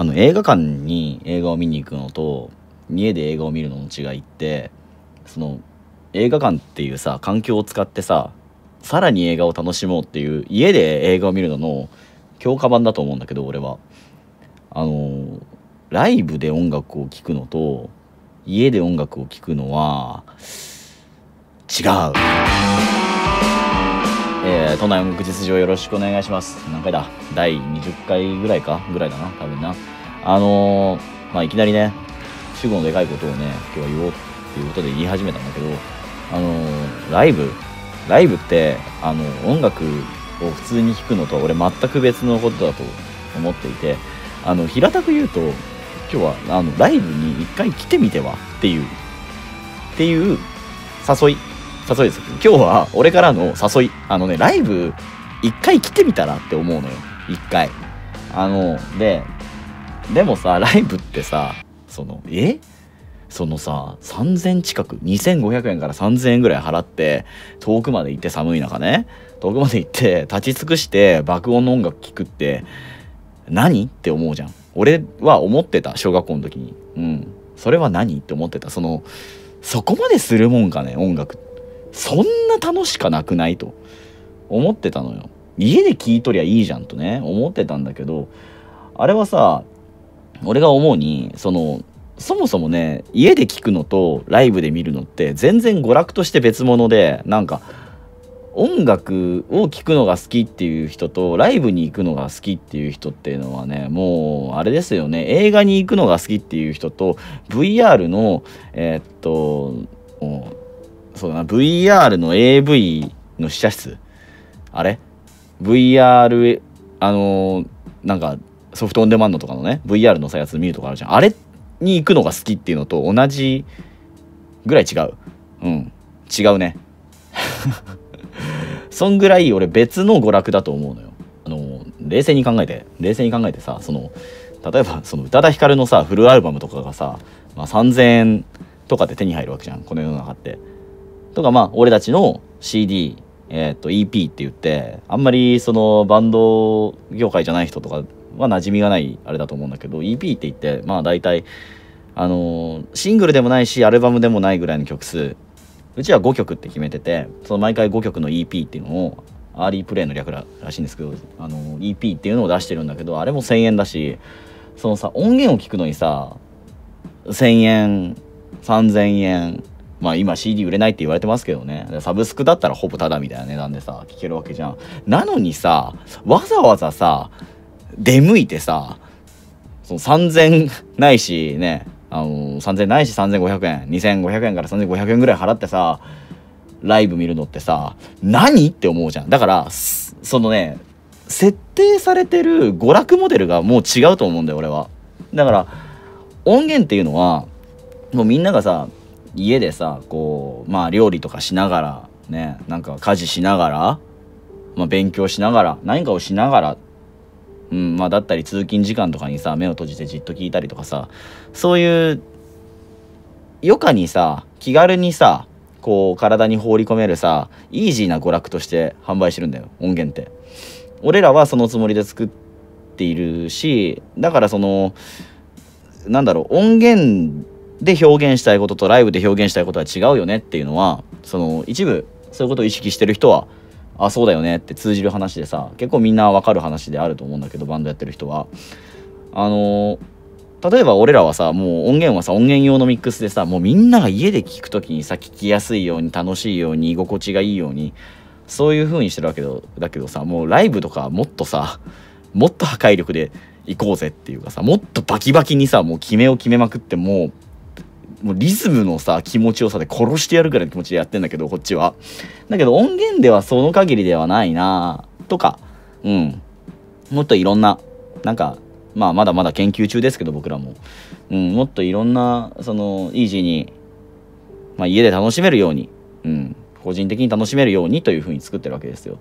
あの映画館に映画を見に行くのと家で映画を見るのの違いってその映画館っていうさ環境を使ってささらに映画を楽しもうっていう家で映画を見るのの強化版だと思うんだけど俺はあのライブで音楽を聴くのと家で音楽を聴くのは違うえー、都内音楽実情よろしくお願いします。何回だ第20回ぐらいかぐらいだな、多分な。あのー、まあ、いきなりね、主語のでかいことをね、今日は言おうっていうことで言い始めたんだけど、あのー、ライブ、ライブって、あの、音楽を普通に弾くのとは俺全く別のことだと思っていて、あの、平たく言うと、今日は、あの、ライブに一回来てみてはっていう、っていう誘い誘いです今日は俺からの誘いあのねライブ一回来てみたらって思うのよ一回あのででもさライブってさそのえそのさ3000近く2500円から3000円ぐらい払って遠くまで行って寒い中ね遠くまで行って立ち尽くして爆音の音楽聴くって何って思うじゃん俺は思ってた小学校の時にうんそれは何って思ってたそのそこまでするもんかね音楽ってそんな楽しかなくないと思ってたのよ。家で聞いとりゃいいじゃんとね、思ってたんだけど、あれはさ、俺が思うに、その、そもそもね、家で聞くのとライブで見るのって全然娯楽として別物で、なんか、音楽を聴くのが好きっていう人とライブに行くのが好きっていう人っていうのはねもうあれですよね映画に行くのが好きっていう人と VR のえー、っとそうだな、VR の AV の試写室あれ ?VR、あのー、なんかソフトオンデマンドとかのね、VR のさ、やつ見るとかあるじゃん。あれに行くのが好きっていうのと同じぐらい違う。うん。違うね。そんぐらい俺別の娯楽だと思うのよ。あの、冷静に考えて、冷静に考えてさ、その、例えばその宇多田ヒカルのさ、フルアルバムとかがさ、まあ、3000円とかで手に入るわけじゃん、この世の中って。とかまあ俺たちの CD えー、と EP って言ってあんまりそのバンド業界じゃない人とかは馴染みがないあれだと思うんだけど EP って言ってまあ大体あのシングルでもないしアルバムでもないぐらいの曲数うちは5曲って決めててその毎回5曲の EP っていうのをアーリープレイの略らしいんですけどあの EP っていうのを出してるんだけどあれも1,000円だしそのさ音源を聞くのにさ1,000円3,000円まあ今 CD 売れないって言われてますけどね。サブスクだったらほぼタダみたいな値段でさ、聞けるわけじゃん。なのにさ、わざわざさ、出向いてさ、その3000ないしね、あのー、3000ないし3500円、2500円から3500円ぐらい払ってさ、ライブ見るのってさ、何って思うじゃん。だから、そのね、設定されてる娯楽モデルがもう違うと思うんだよ、俺は。だから、音源っていうのは、もうみんながさ、家でさこうまあ料理とかしながらねなんか家事しながら、まあ、勉強しながら何かをしながら、うんまあ、だったり通勤時間とかにさ目を閉じてじっと聞いたりとかさそういう余暇にさ気軽にさこう体に放り込めるさイージーな娯楽として販売してるんだよ音源って。俺らはそのつもりで作っているしだからそのなんだろう音源で表現したいこととライブで表現したいことは違うよねっていうのはその一部そういうことを意識してる人はあそうだよねって通じる話でさ結構みんなわかる話であると思うんだけどバンドやってる人は。あの例えば俺らはさもう音源はさ音源用のミックスでさもうみんなが家で聴く時にさ聴きやすいように楽しいように居心地がいいようにそういう風にしてるわけだけどさもうライブとかもっとさもっと破壊力で行こうぜっていうかさもっとバキバキにさもう決めを決めまくってもうもうリズムのさ、気持ちよさで殺してやるぐらいの気持ちでやってんだけど、こっちは。だけど音源ではその限りではないなとか、うん。もっといろんな、なんか、まあまだまだ研究中ですけど、僕らも。うん、もっといろんな、その、イージーに、まあ家で楽しめるように、うん、個人的に楽しめるようにというふうに作ってるわけですよ。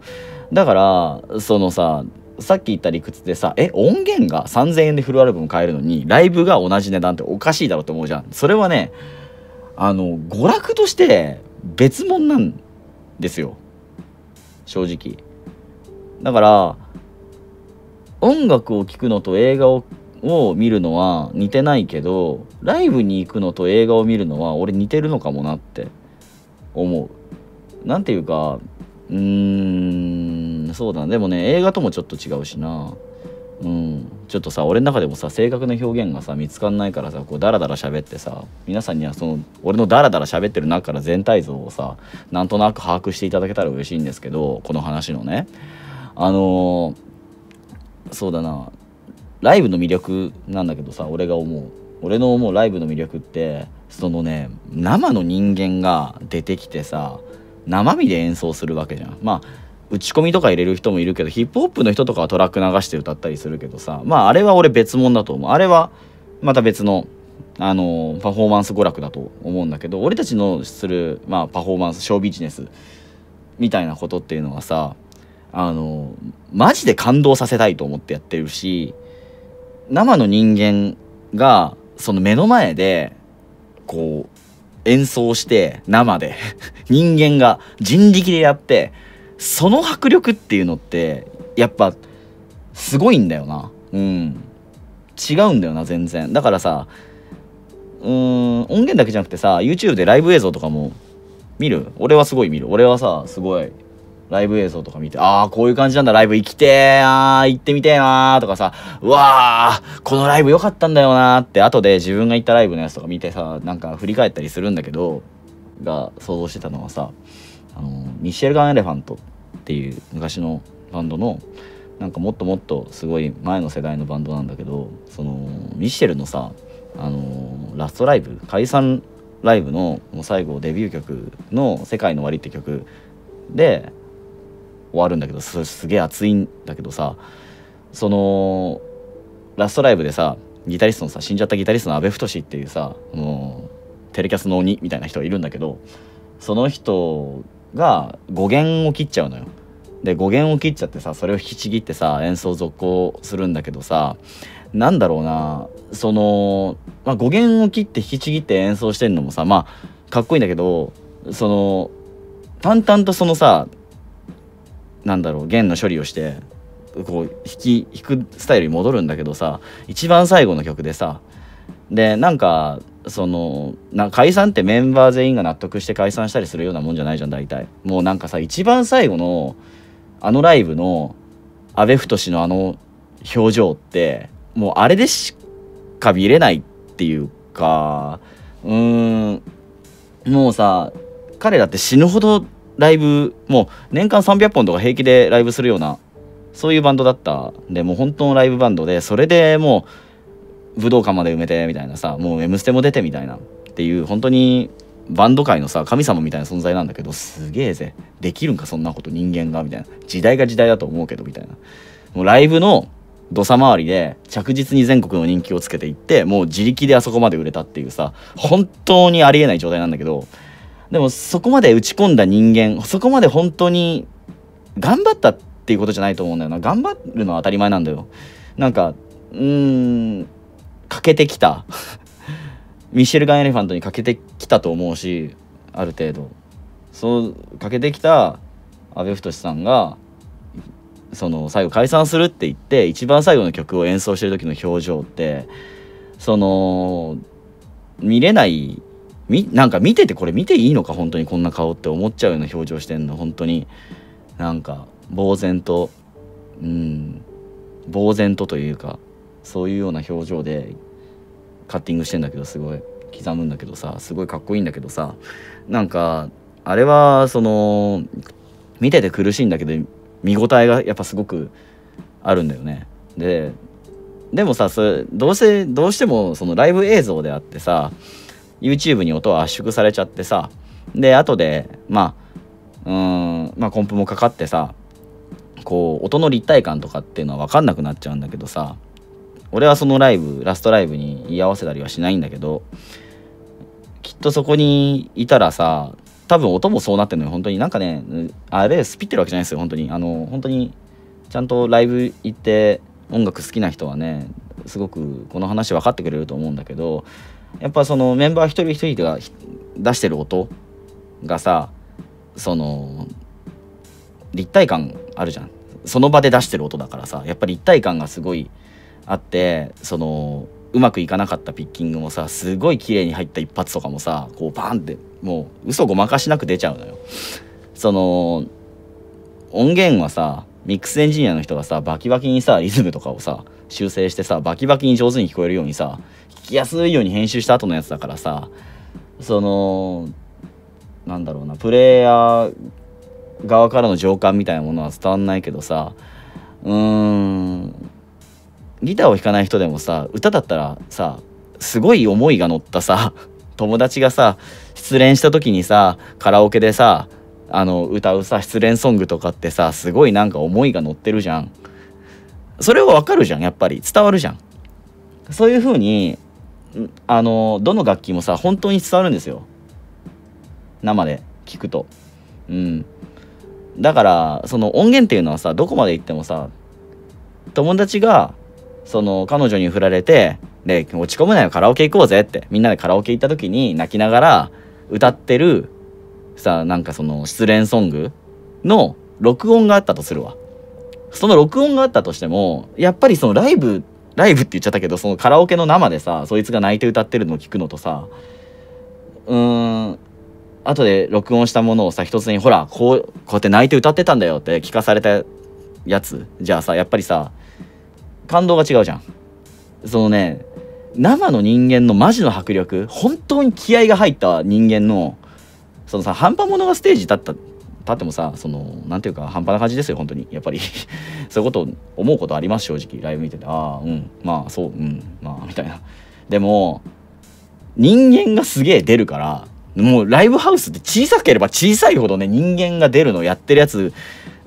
だから、そのさ、さっき言った理屈でさえ音源が3000円でフルアルバム買えるのにライブが同じ値段っておかしいだろって思うじゃんそれはねあの娯楽として別物なんですよ正直だから音楽を聴くのと映画をを見るのは似てないけどライブに行くのと映画を見るのは俺似てるのかもなって思う。何ていうかうーんそうだでもね映画ともちょっと違うしなうんちょっとさ俺の中でもさ正確な表現がさ見つかんないからさこうダラダラ喋ってさ皆さんにはその俺のダラダラ喋ってる中から全体像をさなんとなく把握していただけたら嬉しいんですけどこの話のねあのー、そうだなライブの魅力なんだけどさ俺が思う俺の思うライブの魅力ってそのね生の人間が出てきてさ生身で演奏するわけじゃん。まあ打ち込みとか入れる人もいるけどヒップホップの人とかはトラック流して歌ったりするけどさまああれは俺別物だと思うあれはまた別のあのパフォーマンス娯楽だと思うんだけど俺たちのする、まあ、パフォーマンスショービジネスみたいなことっていうのはさあのマジで感動させたいと思ってやってるし生の人間がその目の前でこう演奏して生で 人間が人力でやってその迫力っていうのってやっぱすごいんだよなうん違うんだよな全然だからさうーん音源だけじゃなくてさ YouTube でライブ映像とかも見る俺はすごい見る俺はさすごいライブ映像とか見て、ああ、こういう感じなんだ、ライブ行きてー、あー行ってみてーなーとかさ、うわー、このライブ良かったんだよなーって、後で自分が行ったライブのやつとか見てさ、なんか振り返ったりするんだけど、が想像してたのはさ、あの、ミシェルガン・エレファントっていう昔のバンドの、なんかもっともっとすごい前の世代のバンドなんだけど、その、ミシェルのさ、あのラストライブ、解散ライブのもう最後デビュー曲の「世界の終わり」って曲で終わるんだけどすげえ熱いんだけどさそのラストライブでさギタリストのさ死んじゃったギタリストの阿部太っていうさもうテレキャスの鬼みたいな人がいるんだけどその人が語源を切っちゃうのよ。で語源を切っちゃってさそれを引きちぎってさ演奏続行するんだけどさなんだろうなその、まあ、語源を切って引きちぎって演奏してんのもさまあかっこいいんだけどその淡々とそのさなんだろう弦の処理をしてこう弾き弾くスタイルに戻るんだけどさ一番最後の曲でさでなんかそのな解散ってメンバー全員が納得して解散したりするようなもんじゃないじゃん大体もうなんかさ一番最後のあのライブの阿部太のあの表情ってもうあれでしか見れないっていうかうーんもうさ彼だって死ぬほどライブもう年間300本とか平気でライブするようなそういうバンドだったでもう本当のライブバンドでそれでもう武道館まで埋めてみたいなさもう「M ステ」も出てみたいなっていう本当にバンド界のさ神様みたいな存在なんだけどすげえぜできるんかそんなこと人間がみたいな時代が時代だと思うけどみたいなもうライブの土佐回りで着実に全国の人気をつけていってもう自力であそこまで売れたっていうさ本当にありえない状態なんだけどでもそこまで打ち込んだ人間そこまで本当に頑張ったっていうことじゃないと思うんだよな頑張るのは当たり前なんだよなんかうーん欠けてきた ミシェルガン・エレファントに欠けてきたと思うしある程度そう欠けてきた阿部太さんがその最後解散するって言って一番最後の曲を演奏してる時の表情ってその見れないみなんか見ててこれ見ていいのか本当にこんな顔って思っちゃうような表情してんの本当になんか呆然とうん呆然とというかそういうような表情でカッティングしてんだけどすごい刻むんだけどさすごいかっこいいんだけどさなんかあれはその見てて苦しいんだけど見応えがやっぱすごくあるんだよね。ででもさそれどうせどうしてもそのライブ映像であってさ YouTube に音は圧縮されちゃってさで後でまあうんまあコンプもかかってさこう音の立体感とかっていうのは分かんなくなっちゃうんだけどさ俺はそのライブラストライブに居合わせたりはしないんだけどきっとそこにいたらさ多分音もそうなってるのよ本当になんかねあれスピってるわけじゃないですよ本当にあの本当にちゃんとライブ行って音楽好きな人はねすごくこの話分かってくれると思うんだけどやっぱそのメンバー一人一人が出してる音がさその立体感あるじゃんその場で出してる音だからさやっぱり立体感がすごいあってそのうまくいかなかったピッキングもさすごい綺麗に入った一発とかもさこうバーンってもう嘘ごまかしなく出ちゃうのよ。その音源はさミックスエンジニアの人がさバキバキにさリズムとかをさ修正してさバキバキに上手に聞こえるようにさきやすいように編集した後のやつだからさそのなんだろうなプレイヤー側からの情感みたいなものは伝わんないけどさうーんギターを弾かない人でもさ歌だったらさすごい思いが乗ったさ友達がさ失恋した時にさカラオケでさあの歌うさ失恋ソングとかってさすごいなんか思いが乗ってるじゃんそれはわかるじゃんやっぱり伝わるじゃんそういう風にあのどの楽器もさ本当に伝わるんですよ生で聞くとうんだからその音源っていうのはさどこまで行ってもさ友達がその彼女に振られてで落ち込むなよカラオケ行こうぜってみんなでカラオケ行った時に泣きながら歌ってるさなんかその失恋ソングの録音があったとするわその録音があったとしてもやっぱりそのライブライブって言っちゃったけどそのカラオケの生でさそいつが泣いて歌ってるのを聞くのとさうーん後で録音したものをさ一つにほらこうこうやって泣いて歌ってたんだよって聞かされたやつじゃあさやっぱりさ感動が違うじゃん。そのね生の人間のマジの迫力本当に気合が入った人間のそのさ半端者がステージ立った経ってもさその何ていうか半端な感じですよ本当にやっぱり そういうこと思うことあります正直ライブ見ててああうんまあそううんまあみたいなでも人間がすげえ出るからもうライブハウスって小さければ小さいほどね人間が出るのやってるやつ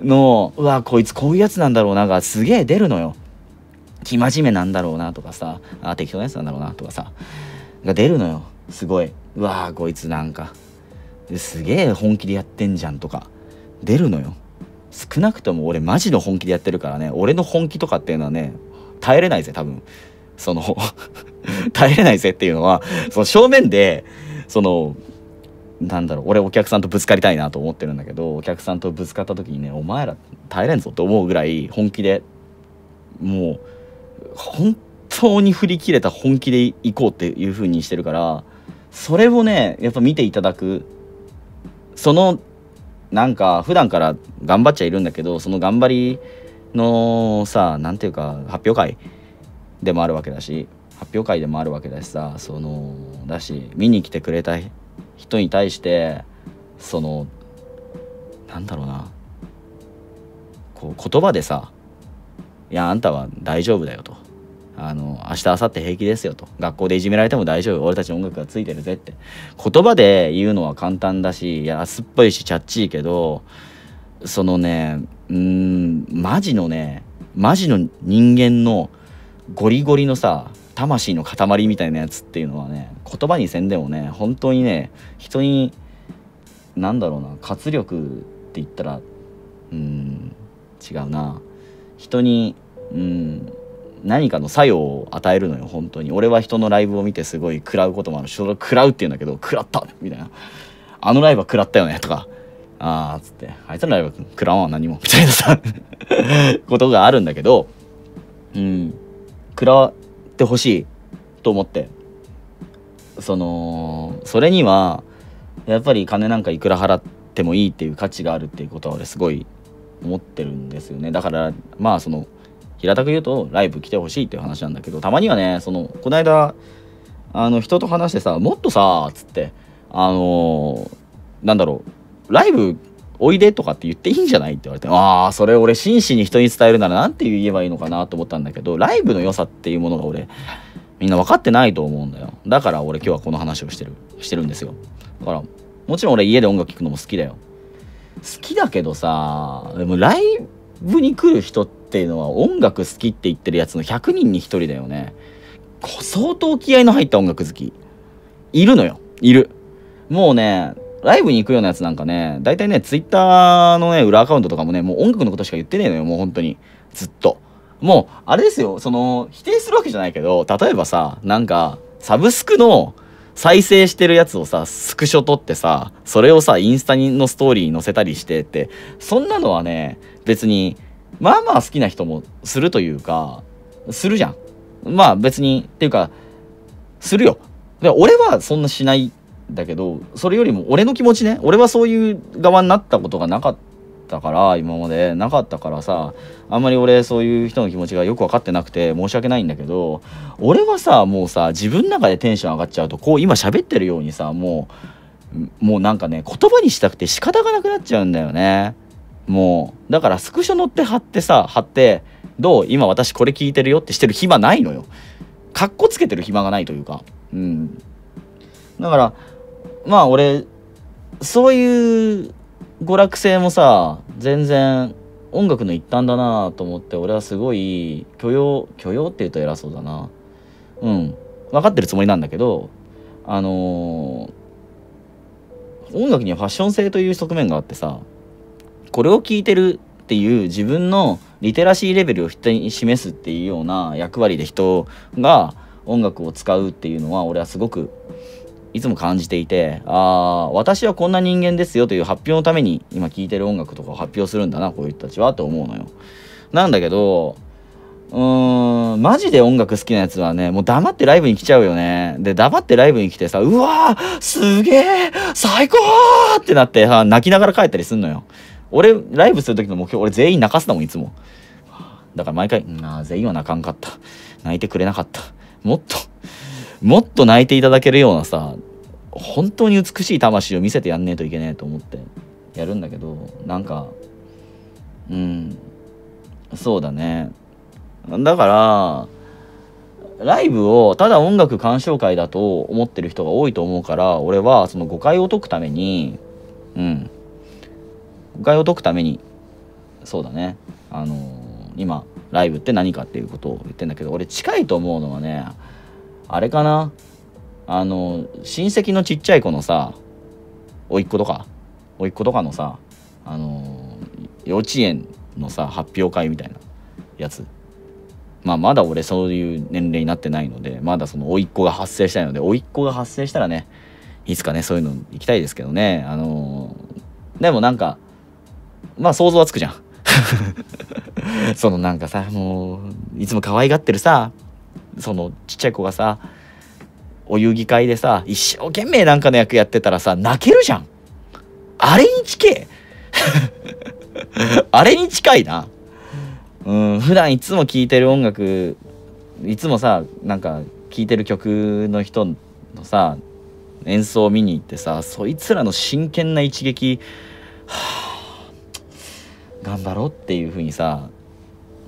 のうわこいつこういうやつなんだろうながすげえ出るのよ生真面目なんだろうなとかさあ適当なやつなんだろうなとかさが出るのよすごいうわこいつなんかすげえ本気でやってんじゃんとか出るのよ少なくとも俺マジの本気でやってるからね俺の本気とかっていうのはね耐えれないぜ多分その 耐えれないぜっていうのはその正面でそのなんだろう俺お客さんとぶつかりたいなと思ってるんだけどお客さんとぶつかった時にねお前ら耐えれんぞって思うぐらい本気でもう本当に振り切れた本気でいこうっていう風にしてるからそれをねやっぱ見ていただくそのなんか普段から頑張っちゃいるんだけどその頑張りのさ何ていうか発表会でもあるわけだし発表会でもあるわけだしさそのだし見に来てくれた人に対してそのなんだろうなこう言葉でさ「いやあんたは大丈夫だよ」とあの明日明後日平気ですよと学校でいじめられても大丈夫俺たち音楽がついてるぜって言葉で言うのは簡単だし安っぽいしチャッチーけどそのねうんマジのねマジの人間のゴリゴリのさ魂の塊みたいなやつっていうのはね言葉にせんでもね本当にね人に何だろうな活力って言ったらうん違うな人にうん何かの作用を与えるのよ本当に俺は人のライブを見てすごい食らうこともある人の食らうって言うんだけど食らったみたいなあのライブは食らったよねとかああつってあいつのライブは食らわん何もみたいなさ ことがあるんだけどうん食らってほしいと思ってそのそれにはやっぱり金なんかいくら払ってもいいっていう価値があるっていうことは俺すごい思ってるんですよねだからまあその平たく言うとライブ来てほしいっていう話なんだけどたまにはねそのこの間あの人と話してさもっとさっつってあのー、なんだろうライブおいでとかって言っていいんじゃないって言われてああそれ俺真摯に人に伝えるなら何て言えばいいのかなと思ったんだけどライブの良さっていうものが俺みんな分かってないと思うんだよだから俺今日はこの話をしてるしてるんですよだからもちろん俺家で音楽聴くのも好きだよ好きだけどさでもライブに来る人ってっていうのは音楽好きって言ってるやつの100人に1人だよね。相当気合の入った音楽好き。いるのよ。いる。もうね、ライブに行くようなやつなんかね、大体ね、ツイッターのね、裏アカウントとかもね、もう音楽のことしか言ってねえのよ、もう本当に。ずっと。もう、あれですよ、その、否定するわけじゃないけど、例えばさ、なんか、サブスクの再生してるやつをさ、スクショ撮ってさ、それをさ、インスタのストーリーに載せたりしてって、そんなのはね、別に、まあまあ好きな人もするというか、するじゃん。まあ別に、っていうか、するよ。で俺はそんなしないんだけど、それよりも俺の気持ちね、俺はそういう側になったことがなかったから、今までなかったからさ、あんまり俺そういう人の気持ちがよく分かってなくて申し訳ないんだけど、俺はさ、もうさ、自分の中でテンション上がっちゃうと、こう今喋ってるようにさ、もう、もうなんかね、言葉にしたくて仕方がなくなっちゃうんだよね。もうだからスクショ乗って貼ってさ貼ってどう今私これ聞いてるよってしてる暇ないのよかっこつけてる暇がないというかうんだからまあ俺そういう娯楽性もさ全然音楽の一端だなと思って俺はすごい許容許容って言うと偉そうだなうん分かってるつもりなんだけどあのー、音楽にはファッション性という側面があってさこれを聞いてるっていう自分のリテラシーレベルを人に示すっていうような役割で人が音楽を使うっていうのは俺はすごくいつも感じていてああ私はこんな人間ですよという発表のために今聴いてる音楽とかを発表するんだなこういう人たちはと思うのよ。なんだけどうーんマジで音楽好きなやつはねもう黙ってライブに来ちゃうよねで黙ってライブに来てさうわーすげえ最高ってなってさ泣きながら帰ったりすんのよ。俺、ライブする時の目標、俺全員泣かすだもん、いつも。だから毎回、なあ、全員は泣かんかった。泣いてくれなかった。もっと、もっと泣いていただけるようなさ、本当に美しい魂を見せてやんねえといけねえと思ってやるんだけど、なんか、うん、そうだね。だから、ライブをただ音楽鑑賞会だと思ってる人が多いと思うから、俺はその誤解を解くために、うん、害を解くためにそうだねあのー、今ライブって何かっていうことを言ってんだけど俺近いと思うのはねあれかなあのー、親戚のちっちゃい子のさ甥っ子とか甥っ子とかのさあのー、幼稚園のさ発表会みたいなやつまあまだ俺そういう年齢になってないのでまだその甥っ子が発生したいので甥っ子が発生したらねいつかねそういうの行きたいですけどねあのでもなんかまあ想像はつくじゃん そのなんかさもういつも可愛がってるさそのちっちゃい子がさお遊戯会でさ一生懸命なんかの役やってたらさ泣けるじゃんあれに近い あれに近いなうん普段いつも聴いてる音楽いつもさなんか聴いてる曲の人のさ演奏を見に行ってさそいつらの真剣な一撃はあ頑張ろうっていう風にさ、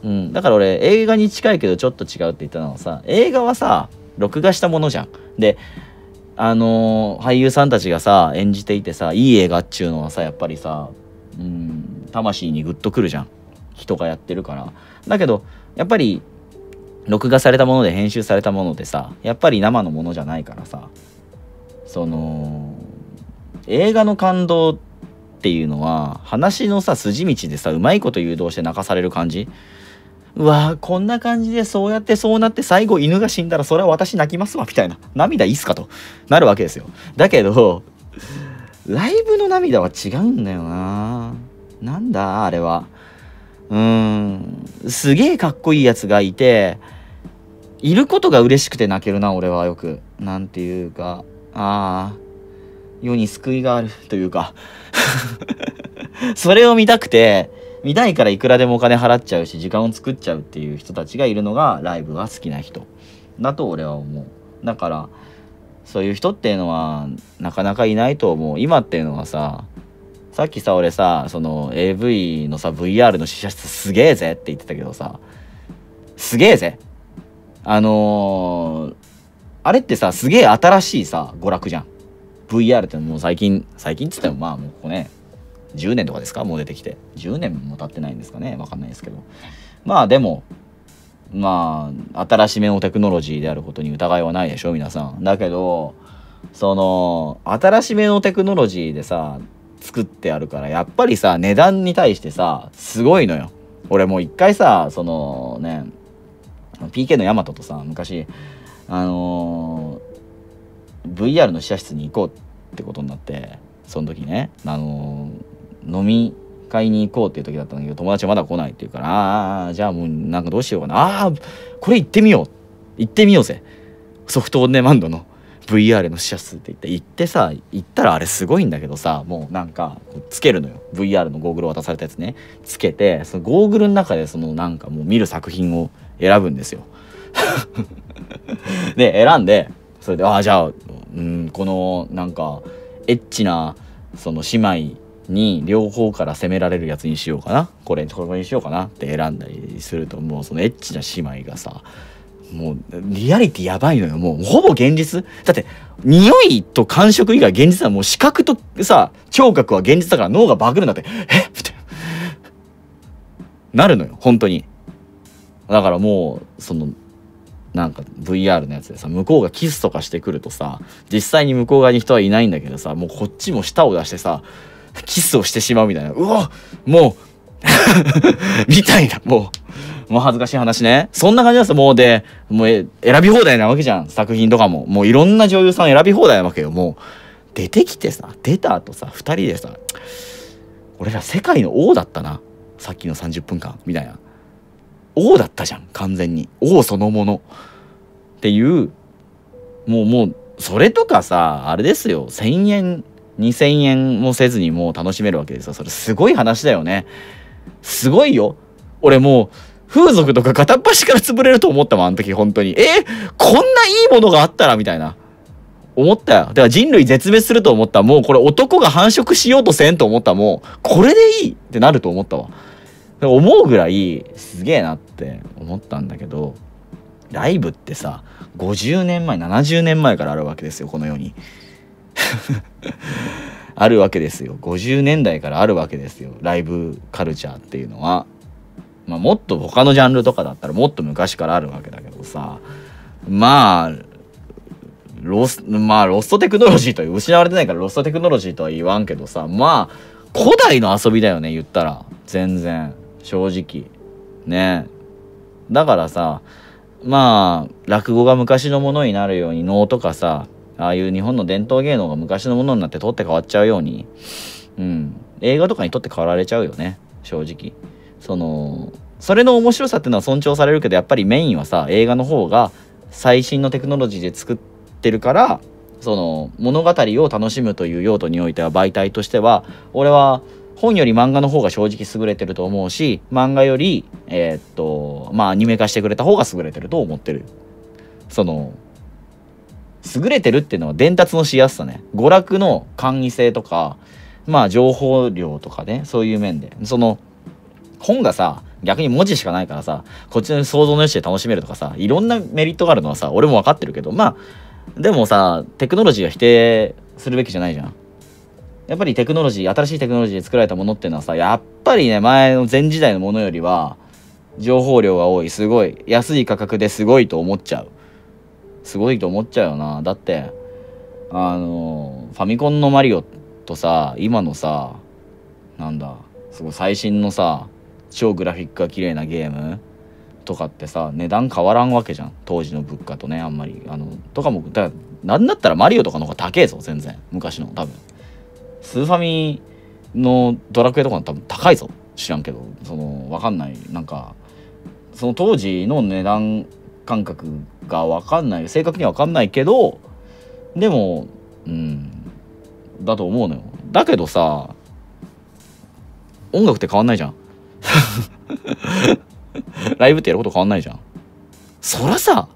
うん、だから俺映画に近いけどちょっと違うって言ったのはさ映画はさ録画したものじゃん。であのー、俳優さんたちがさ演じていてさいい映画っちゅうのはさやっぱりさ、うん、魂にグッとくるじゃん人がやってるから。だけどやっぱり録画されたもので編集されたものでさやっぱり生のものじゃないからさその映画の感動ってっていうのは話のさ筋道でさうまいこと誘導して泣かされる感じうわーこんな感じでそうやってそうなって最後犬が死んだらそれは私泣きますわみたいな涙いいっすかとなるわけですよだけどライブの涙は違うんだよななんだあれはうーんすげえかっこいいやつがいていることが嬉しくて泣けるな俺はよくなんていうかああ世に救いがあるというか それを見たくて、見たいからいくらでもお金払っちゃうし、時間を作っちゃうっていう人たちがいるのがライブが好きな人だと俺は思う。だから、そういう人っていうのはなかなかいないと思う。今っていうのはさ、さっきさ、俺さ、その AV のさ、VR の試写室すげえぜって言ってたけどさ、すげえぜ。あのー、あれってさ、すげえ新しいさ、娯楽じゃん。VR ってもう最近最近っつってもまあもうここね10年とかですかもう出てきて10年も経ってないんですかね分かんないですけどまあでもまあ新しめのテクノロジーであることに疑いはないでしょ皆さんだけどその新しめのテクノロジーでさ作ってあるからやっぱりさ値段に対してさすごいのよ俺もう一回さそのね PK のヤマトとさ昔あの VR の試写室に行こうってことになってその時ねあのー、飲み会に行こうっていう時だったんだけど友達はまだ来ないっていうからああじゃあもうなんかどうしようかなあこれ行ってみよう行ってみようぜソフトオンデマンドの VR の試写室って言って行ってさ行ったらあれすごいんだけどさもうなんかつけるのよ VR のゴーグルを渡されたやつねつけてそのゴーグルの中でそのなんかもう見る作品を選ぶんですよ で選んでそれでああじゃあ、うん、このなんかエッチなその姉妹に両方から攻められるやつにしようかなこれこれにしようかなって選んだりするともうそのエッチな姉妹がさもうリアリティやばいのよもうほぼ現実だって匂いと感触以外現実はもう視覚とさ聴覚は現実だから脳がバグるんだってえっみななるのよ本当にだからもうそのなんか VR のやつでさ向こうがキスとかしてくるとさ実際に向こう側に人はいないんだけどさもうこっちも舌を出してさキスをしてしまうみたいなうわもう みたいなもうもう恥ずかしい話ねそんな感じなんですよもうでもう選び放題なわけじゃん作品とかももういろんな女優さん選び放題なわけよもう出てきてさ出た後さ2人でさ俺ら世界の王だったなさっきの30分間みたいな王だったじゃん完全に王そのものっていうもうもうそれとかさあれですよ1,000円2,000円もせずにもう楽しめるわけですよそれすごい話だよねすごいよ俺もう風俗とか片っ端から潰れると思ったもんあの時本当にえこんないいものがあったらみたいな思ったよ。だから人類絶滅すると思った。もうこれ男が繁殖しようとせんと思った。もうこれでいいってなると思ったわ。思うぐらいすげえなって思ったんだけどライブってさ50年前70年前からあるわけですよこの世に あるわけですよ50年代からあるわけですよライブカルチャーっていうのは、まあ、もっと他のジャンルとかだったらもっと昔からあるわけだけどさまあロスまあロストテクノロジーという失われてないからロストテクノロジーとは言わんけどさまあ古代の遊びだよね言ったら全然。正直ねだからさまあ落語が昔のものになるように能とかさああいう日本の伝統芸能が昔のものになって取って変わっちゃうように、うん、映画とかにとって変わられちゃうよね正直そのそれの面白さっていうのは尊重されるけどやっぱりメインはさ映画の方が最新のテクノロジーで作ってるからその物語を楽しむという用途においては媒体としては俺は本より漫画の方が正直優れてると思うし漫画よりえー、っとまあアニメ化してくれた方が優れてると思ってるその優れてるっていうのは伝達のしやすさね娯楽の簡易性とかまあ情報量とかねそういう面でその本がさ逆に文字しかないからさこっちの想像の余地で楽しめるとかさいろんなメリットがあるのはさ俺も分かってるけどまあでもさテクノロジーは否定するべきじゃないじゃんやっぱりテクノロジー、新しいテクノロジーで作られたものっていうのはさ、やっぱりね、前の前時代のものよりは、情報量が多い、すごい、安い価格ですごいと思っちゃう。すごいと思っちゃうよな。だって、あの、ファミコンのマリオとさ、今のさ、なんだ、すごい最新のさ、超グラフィックが綺麗なゲームとかってさ、値段変わらんわけじゃん。当時の物価とね、あんまり。あの、とかも、だかなんだったらマリオとかの方が高えぞ、全然。昔の、多分。スーファミのドラクエとか多分高いぞ知らんけどそのわかんないなんかその当時の値段感覚がわかんない正確にはわかんないけどでもうんだと思うのよだけどさ音楽って変わんないじゃん ライブってやること変わんないじゃんそらさ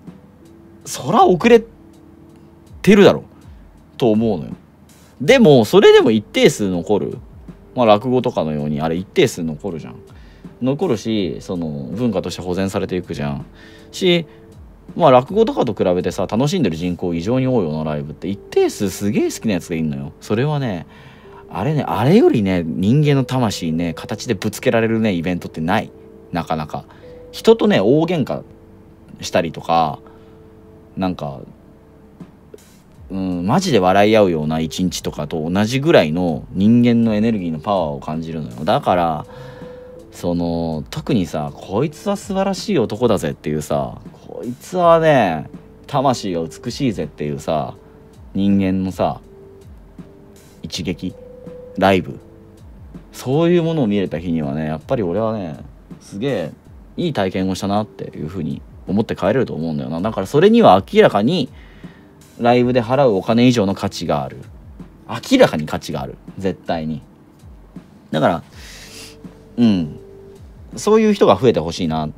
そら遅れてるだろと思うのよでも、それでも一定数残る。まあ、落語とかのように、あれ一定数残るじゃん。残るし、その、文化として保全されていくじゃん。し、まあ、落語とかと比べてさ、楽しんでる人口異常に多いよな、ライブって。一定数すげえ好きなやつがいんのよ。それはね、あれね、あれよりね、人間の魂ね、形でぶつけられるね、イベントってない。なかなか。人とね、大喧嘩したりとか、なんかうん、マジで笑い合うような一日とかと同じぐらいの人間のエネルギーのパワーを感じるのよだからその特にさこいつは素晴らしい男だぜっていうさこいつはね魂が美しいぜっていうさ人間のさ一撃ライブそういうものを見れた日にはねやっぱり俺はねすげえいい体験をしたなっていうふうに思って帰れると思うんだよなだからそれには明らかにライブで払うお金以上の価値がある明らかに価値がある絶対にだからうんそういう人が増えてほしいな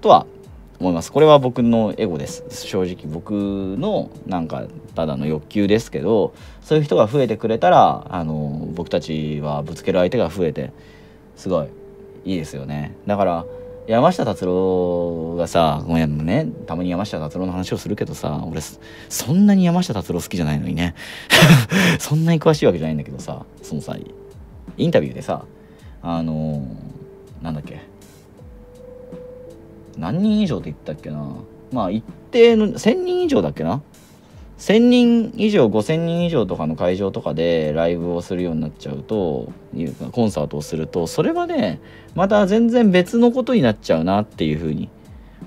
とは思いますこれは僕のエゴです正直僕のなんかただの欲求ですけどそういう人が増えてくれたらあの僕たちはぶつける相手が増えてすごいいいですよねだから山下達郎がさごめんねたまに山下達郎の話をするけどさ俺そんなに山下達郎好きじゃないのにね そんなに詳しいわけじゃないんだけどさその際インタビューでさあのー、なんだっけ何人以上って言ったっけなまあ一定の1,000人以上だっけな1000人以上5000人以上とかの会場とかでライブをするようになっちゃうというかコンサートをするとそれはねまた全然別のことになっちゃうなっていうふうに、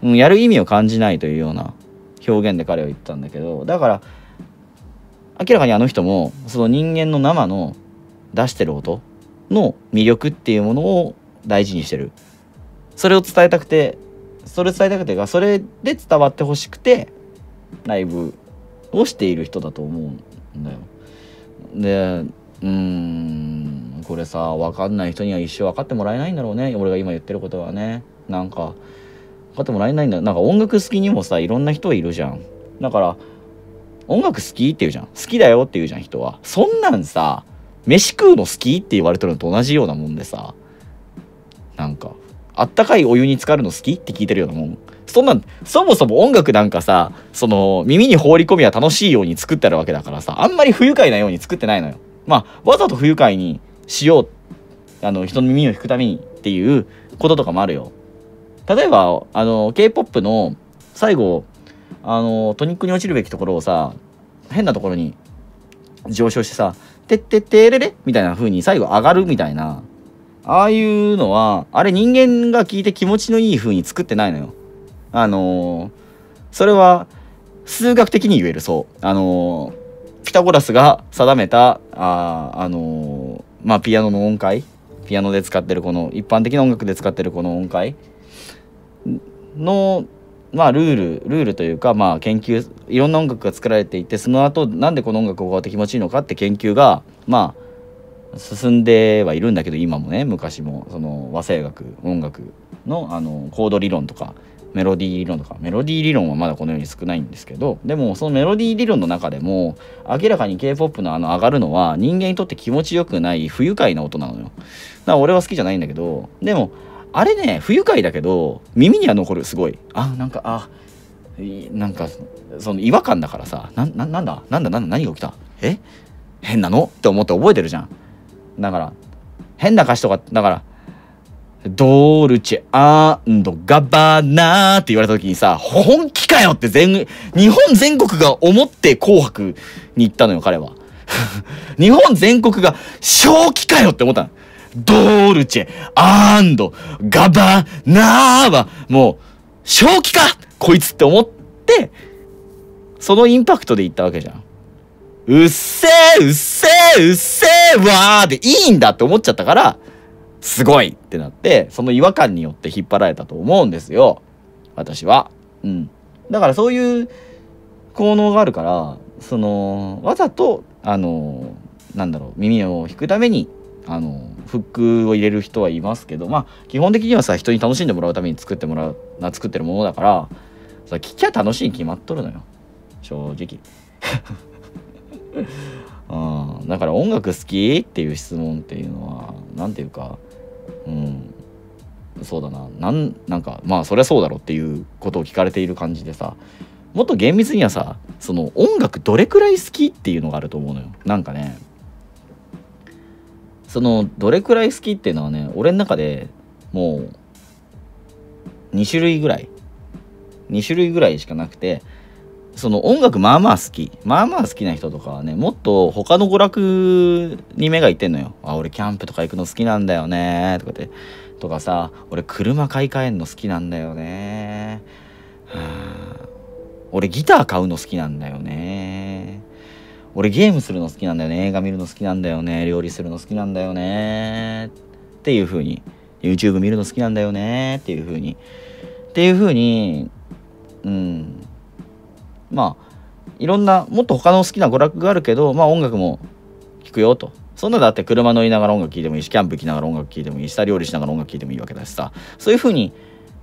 うん、やる意味を感じないというような表現で彼は言ったんだけどだから明らかにあの人もその人間の生の出してる音の魅力っていうものを大事にしてるそれを伝えたくてそれ伝えたくてがそれで伝わってほしくてライブをしている人だと思うんだよ。でうーんこれさ分かんない人には一生分かってもらえないんだろうね俺が今言ってることはねなんか分かってもらえないんだなんか音楽好きにもさいろんな人いるじゃんだから音楽好きって言うじゃん好きだよって言うじゃん人はそんなんさ飯食うの好きって言われてるのと同じようなもんでさなんかあったかいお湯に浸かるの好きって聞いてるようなもんそんな、そもそも音楽なんかさ、その、耳に放り込みは楽しいように作ってるわけだからさ、あんまり不愉快なように作ってないのよ。まあ、わざと不愉快にしよう、あの、人の耳を引くためにっていうこととかもあるよ。例えば、あの、K-POP の最後、あの、トニックに落ちるべきところをさ、変なところに上昇してさ、てってってれれみたいな風に最後上がるみたいな、ああいうのは、あれ人間が聞いて気持ちのいい風に作ってないのよ。あのー、それは数学的に言えるそう。あのー、ピタゴラスが定めた、あ、あのー、まあ、ピアノの音階、ピアノで使ってるこの、一般的な音楽で使ってるこの音階の、まあ、ルール、ルールというか、まあ、研究、いろんな音楽が作られていて、その後、なんでこの音楽をこうやって気持ちいいのかって研究が、まあ、進んではいるんだけど、今もね、昔も、その、和声楽、音楽の、あの、コード理論とか、メロディー理論とかメロディー理論はまだこのように少ないんですけどでもそのメロディー理論の中でも明らかに K-POP のあの上がるのは人間にとって気持ちよくない不愉快な音なのよだから俺は好きじゃないんだけどでもあれね不愉快だけど耳には残るすごいあなんかあなんかその違和感だからさなななんだなんだなんだ何が起きたえ変なのって思って覚えてるじゃんだから変な歌詞とかだからドールチアンドガバナーって言われた時にさ、本気かよって全、日本全国が思って紅白に行ったのよ、彼は。日本全国が正気かよって思ったの。ドルチェアンドガバナーはもう正気かこいつって思って、そのインパクトで行ったわけじゃん。うっせえ、うっせえ、うっせえ、わーでいいんだって思っちゃったから、すごいってなって、その違和感によって引っ張られたと思うんですよ。私は。うん。だからそういう効能があるから、その、わざと、あの、なんだろう、耳を引くために、あの、フックを入れる人はいますけど、まあ、基本的にはさ、人に楽しんでもらうために作ってもらう、な作ってるものだから、さ、聞きゃ楽しいに決まっとるのよ。正直。うん、だから音楽好きっていう質問っていうのは何ていうかうんそうだななんなんかまあそりゃそうだろっていうことを聞かれている感じでさもっと厳密にはさその音楽どれくらい好きっていうのがあると思うのよなんかねそのどれくらい好きっていうのはね俺の中でもう2種類ぐらい2種類ぐらいしかなくてその音楽まあまあ好きまあまあ好きな人とかはねもっと他の娯楽に目がいってんのよあ俺キャンプとか行くの好きなんだよねとかってとかさ俺車買い替えんの好きなんだよね俺ギター買うの好きなんだよね俺ゲームするの好きなんだよね映画見るの好きなんだよね料理するの好きなんだよねっていう風に YouTube 見るの好きなんだよねっていう風にっていう風にうんまあいろんなもっと他の好きな娯楽があるけどまあ音楽も聴くよとそんなだって車乗りながら音楽聴いてもいいしキャンプ行きながら音楽聴いてもいいし料理しながら音楽聴いてもいいわけだしさそういう風に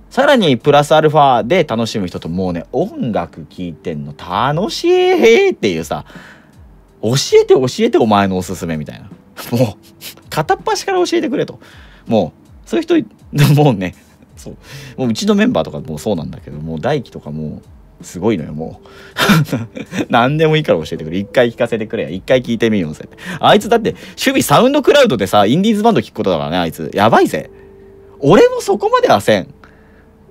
さらにプラスアルファで楽しむ人ともうね音楽聴いてんの楽しいっていうさ教えて教えてお前のおすすめみたいな もう片っ端から教えてくれともうそういう人 もうねそうもううちのメンバーとかもそうなんだけどもう大輝とかもうすごいのよ、もう。何でもいいから教えてくれ。一回聞かせてくれ一回聞いてみようぜ。あいつだって、守備サウンドクラウドでさ、インディーズバンド聞くことだからね、あいつ。やばいぜ。俺もそこまではせん。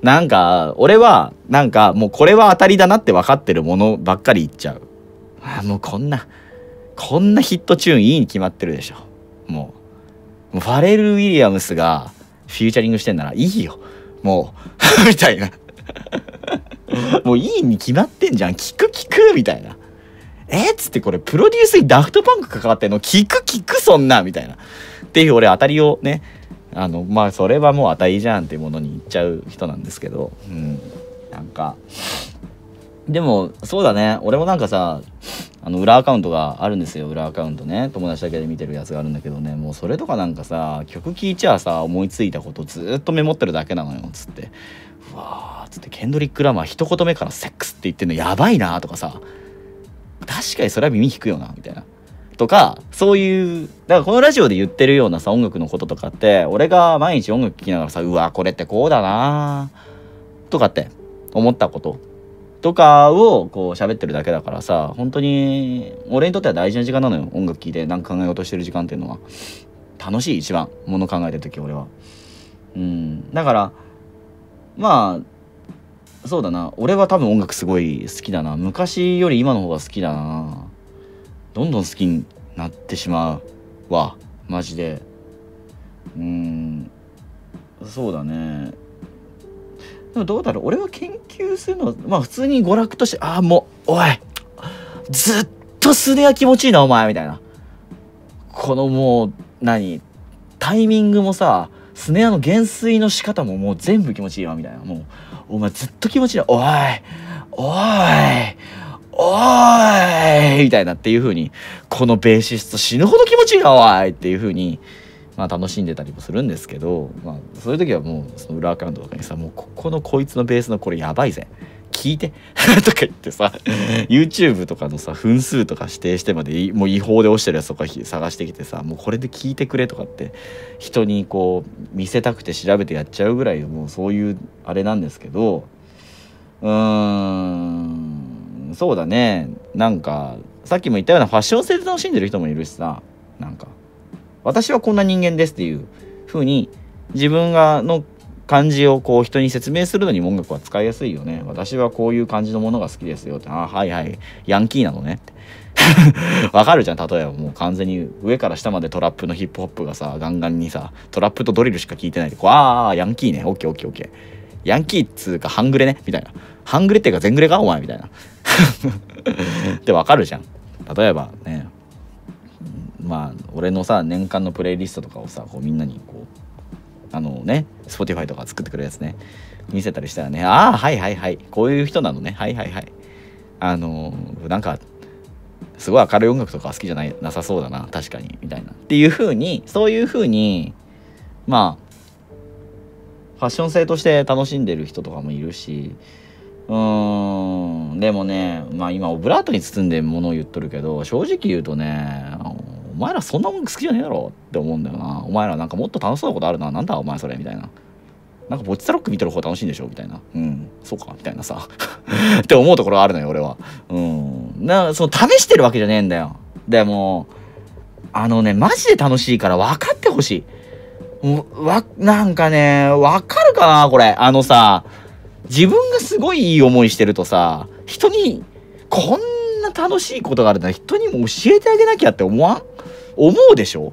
なんか、俺は、なんか、もうこれは当たりだなって分かってるものばっかり言っちゃう。あ、もうこんな、こんなヒットチューンいいに決まってるでしょ。もう。もうファレル・ウィリアムスがフューチャリングしてんならいいよ。もう。みたいな。もういいに決まってんじゃん。聞く聞くみたいな。えっつってこれプロデュースにダフトパンク関わってんの聞く聞くそんなみたいな。っていう俺当たりをね、あの、まあそれはもう当たりじゃんっていうものに言っちゃう人なんですけど、うん。なんか、でもそうだね、俺もなんかさ、あの裏アカウントがあるんですよ裏アカウントね友達だけで見てるやつがあるんだけどねもうそれとかなんかさ曲聴いちゃあさ思いついたことずっとメモってるだけなのよっつってわーっつってケンドリック・ラマー一言目からセックスって言ってんのやばいなとかさ確かにそれは耳引くよなみたいなとかそういうだからこのラジオで言ってるようなさ音楽のこととかって俺が毎日音楽聴きながらさうわこれってこうだなとかって思ったこととかをこう喋ってるだけだからさ本当に俺にとっては大事な時間なのよ音楽聴いて何か考えようとしてる時間っていうのは楽しい一番もの考えてる時俺はうんだからまあそうだな俺は多分音楽すごい好きだな昔より今の方が好きだなどんどん好きになってしまうわマジでうんそうだねでもどうだろう俺は研究するのまあ普通に娯楽としてああもうおいずっと素手は気持ちいいなお前みたいなこのもう何タイミングもさスネアの減衰の仕方ももう全部気持ちいいわみたいなもうお前ずっと気持ちいいおいおいおいみたいなっていう風にこのベーシスト死ぬほど気持ちいいなおいっていう風にまあ楽しんでたりもするんですけどまあそういう時はもうその裏アカウントとかにさもうここのこいつのベースのこれやばいぜ聞いて とか言ってさ YouTube とかのさ分数とか指定してまでもう違法で落ちてるやつとか探してきてさもうこれで聞いてくれとかって人にこう見せたくて調べてやっちゃうぐらいもうそういうあれなんですけどうーんそうだねなんかさっきも言ったようなファッション性で楽しんでる人もいるしさなんか私はこんな人間ですっていう風に自分がの感じをこう人に説明するのに音楽は使いやすいよね私はこういう感じのものが好きですよってああはいはいヤンキーなのねって わかるじゃん例えばもう完全に上から下までトラップのヒップホップがさガンガンにさトラップとドリルしか聞いてないでこうああヤンキーねオッケーオッケーオッケーヤンキーっつうか半グレねみたいな半グレっていうか全グレかお前みたいな ってわかるじゃん例えばねまあ俺のさ年間のプレイリストとかをさこうみんなにあのね Spotify とか作ってくれるやつね見せたりしたらねああはいはいはいこういう人なのねはいはいはいあのなんかすごい明るい音楽とか好きじゃないなさそうだな確かにみたいなっていう風にそういう風にまあファッション性として楽しんでる人とかもいるしうーんでもねまあ今オブラートに包んでものを言っとるけど正直言うとねお前らそんなもん好きじゃねえだろって思うんだよなお前らなんかもっと楽しそうなことあるななんだお前それみたいななんかボッチザロック見てる方楽しいんでしょみたいなうんそうかみたいなさ って思うところあるのよ俺はうんなその試してるわけじゃねえんだよでもあのねマジで楽しいから分かってほしいもうわなんかね分かるかなこれあのさ自分がすごいいい思いしてるとさ人にこん楽しいことがあるなら人にも教えてあげなきゃって思わん思うでしょ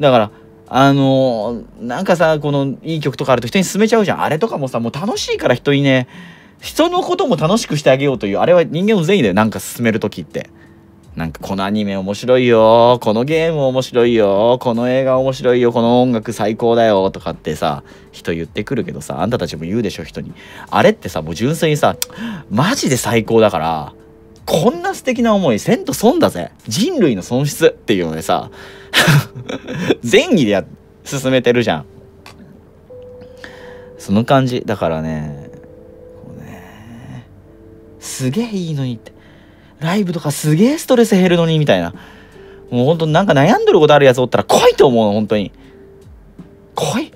だからあのー、なんかさこのいい曲とかあると人に勧めちゃうじゃんあれとかもさもう楽しいから人にね人のことも楽しくしてあげようというあれは人間の善意だよなんか勧める時ってなんかこのアニメ面白いよこのゲーム面白いよこの映画面白いよこの音楽最高だよとかってさ人言ってくるけどさあんたたちも言うでしょ人にあれってさもう純粋にさマジで最高だからこんな素敵な思いせんと損だぜ。人類の損失っていうのでさ、善意でや、進めてるじゃん。その感じ。だからね、ね、すげえいいのにって。ライブとかすげえストレス減るのに、みたいな。もうほんとなんか悩んでることあるやつおったら来いと思うの、本当に。来い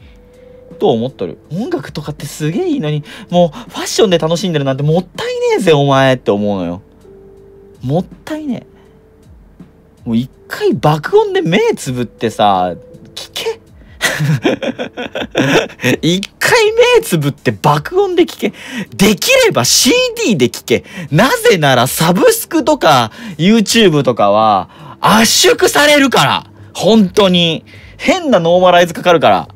と思っとる。音楽とかってすげえいいのに、もうファッションで楽しんでるなんてもったいねえぜ、お前って思うのよ。もったいねもう一回爆音で目つぶってさ聞け 一回目つぶって爆音で聞け。できれば CD で聞け。なぜならサブスクとか YouTube とかは圧縮されるから。本当に。変なノーマライズかかるから。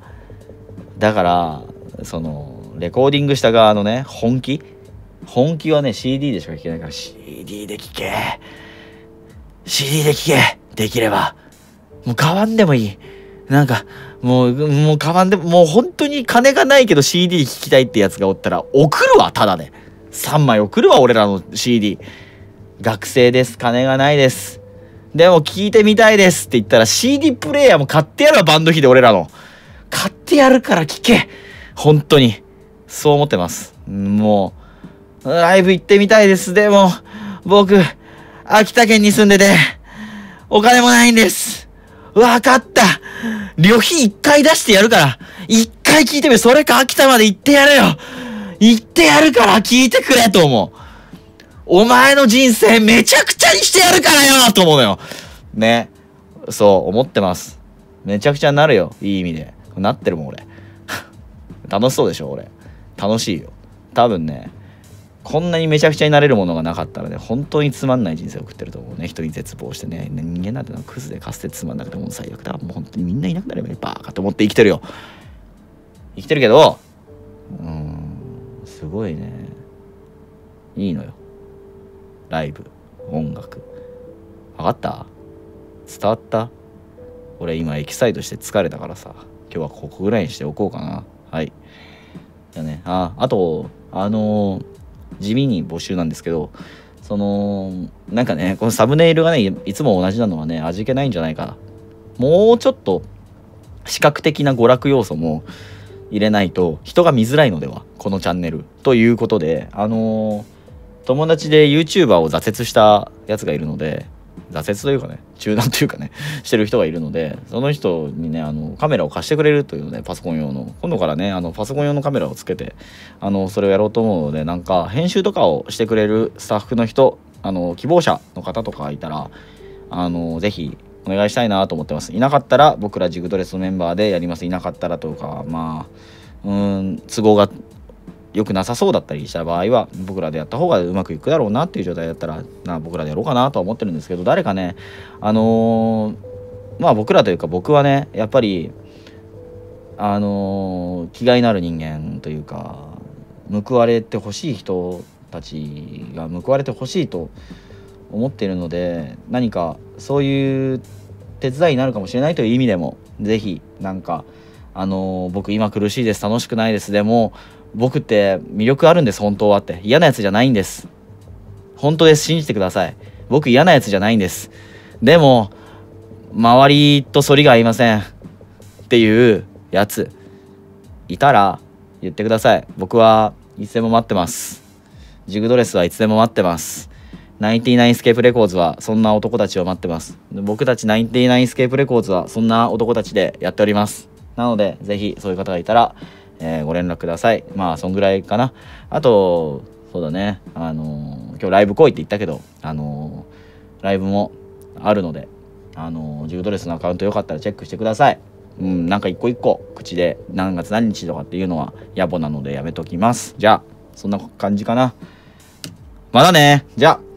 だから、その、レコーディングした側のね、本気本気はね CD でしか聴けないから CD で聴け CD で聴けできればもう買わんでもいいなんかもうもう買わんでももう本当に金がないけど CD 聴きたいってやつがおったら送るわただで、ね、3枚送るわ俺らの CD 学生です金がないですでも聞いてみたいですって言ったら CD プレイヤーも買ってやるわバンド費で俺らの買ってやるから聞け本当にそう思ってますもうライブ行ってみたいです。でも、僕、秋田県に住んでて、お金もないんです。わかった旅費一回出してやるから一回聞いてみるそれか秋田まで行ってやれよ行ってやるから聞いてくれと思うお前の人生めちゃくちゃにしてやるからよと思うのよね。そう、思ってます。めちゃくちゃになるよ。いい意味で。なってるもん、俺。楽しそうでしょ、俺。楽しいよ。多分ね、こんなにめちゃくちゃになれるものがなかったらね本当につまんない人生を送ってると思うね人に絶望してね人間なんてのはクズでかつてつまんなくても最悪だもう本当にみんないなくなればいいバカと思って生きてるよ生きてるけどうんすごいねいいのよライブ音楽わかった伝わった俺今エキサイトして疲れたからさ今日はここぐらいにしておこうかなはいじゃあねああとあのー地味に募集なんですけど、その、なんかね、このサムネイルがね、いつも同じなのはね、味気ないんじゃないかな。もうちょっと、視覚的な娯楽要素も入れないと、人が見づらいのでは、このチャンネル。ということで、あのー、友達で YouTuber を挫折したやつがいるので、挫折というかね中断というかね してる人がいるのでその人にねあのカメラを貸してくれるというのでパソコン用の今度からねあのパソコン用のカメラをつけてあのそれをやろうと思うのでなんか編集とかをしてくれるスタッフの人あの希望者の方とかいたらあの是非お願いしたいなと思ってますいなかったら僕らジグドレスのメンバーでやりますいなかったらとかまあうん都合が良くなさそうだったりした場合は僕らでやった方がうまくいくだろうなっていう状態だったらな僕らでやろうかなとは思ってるんですけど誰かねあのー、まあ僕らというか僕はねやっぱりあのー、気概のある人間というか報われてほしい人たちが報われてほしいと思っているので何かそういう手伝いになるかもしれないという意味でも是非何か、あのー、僕今苦しいです楽しくないですでも僕って魅力あるんです本当はって嫌なやつじゃないんです本当です信じてください僕嫌なやつじゃないんですでも周りと反りが合いませんっていうやついたら言ってください僕はいつでも待ってますジグドレスはいつでも待ってますナインティナインスケープレコーズはそんな男たちを待ってます僕たちナインティナインスケープレコーズはそんな男たちでやっておりますなのでぜひそういう方がいたらえー、ご連絡ください。まあ、そんぐらいかな。あと、そうだね、あのー、今日ライブ来いって言ったけど、あのー、ライブもあるので、あのジグドレスのアカウントよかったらチェックしてください。うん、なんか一個一個口で何月何日とかっていうのは野暮なのでやめときます。じゃあ、そんな感じかな。まだね。じゃあ。